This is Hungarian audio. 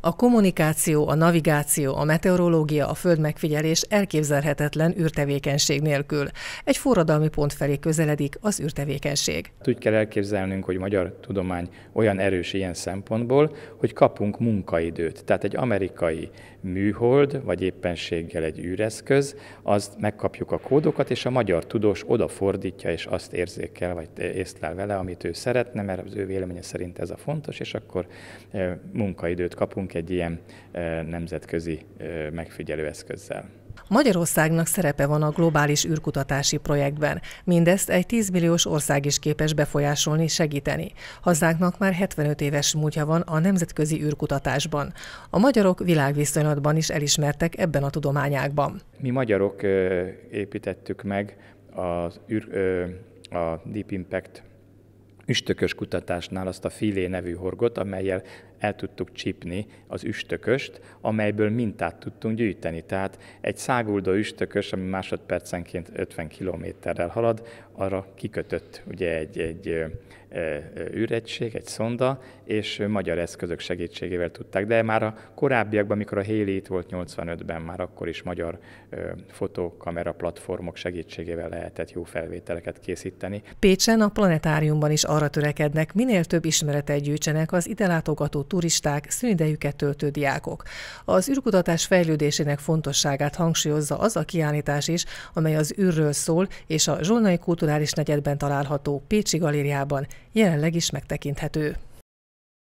A kommunikáció, a navigáció, a meteorológia, a földmegfigyelés elképzelhetetlen űrtevékenység nélkül. Egy forradalmi pont felé közeledik az űrtevékenység. Hát úgy kell elképzelnünk, hogy magyar tudomány olyan erős ilyen szempontból, hogy kapunk munkaidőt. Tehát egy amerikai műhold, vagy éppenséggel egy űreszköz, azt megkapjuk a kódokat, és a magyar tudós odafordítja, és azt érzékel, vagy észlel vele, amit ő szeretne, mert az ő véleménye szerint ez a fontos, és akkor eh, munkaidőt kapunk dolgozunk egy ilyen nemzetközi megfigyelőeszközzel. Magyarországnak szerepe van a globális űrkutatási projektben. Mindezt egy 10 milliós ország is képes befolyásolni, segíteni. Hazánknak már 75 éves múltja van a nemzetközi űrkutatásban. A magyarok világviszonylatban is elismertek ebben a tudományákban. Mi magyarok építettük meg az űr, a Deep Impact üstökös kutatásnál azt a filé nevű horgot, amelyel el tudtuk csípni az üstököst, amelyből mintát tudtunk gyűjteni. Tehát egy száguldó üstökös, ami másodpercenként 50 kilométerrel halad, arra kikötött ugye egy, egy űregység, egy szonda, és magyar eszközök segítségével tudták. De már a korábbiakban, amikor a Héli itt volt 85-ben, már akkor is magyar fotókamera platformok segítségével lehetett jó felvételeket készíteni. Pécsen a planetáriumban is arra törekednek, minél több ismeretet gyűjtsenek az ide látogató turisták, szünidejüket töltő diákok. Az űrkutatás fejlődésének fontosságát hangsúlyozza az a kiállítás is, amely az űrről szól, és a Zsolnai Kulturális Negyedben található Pécsi Galériában jelenleg is megtekinthető.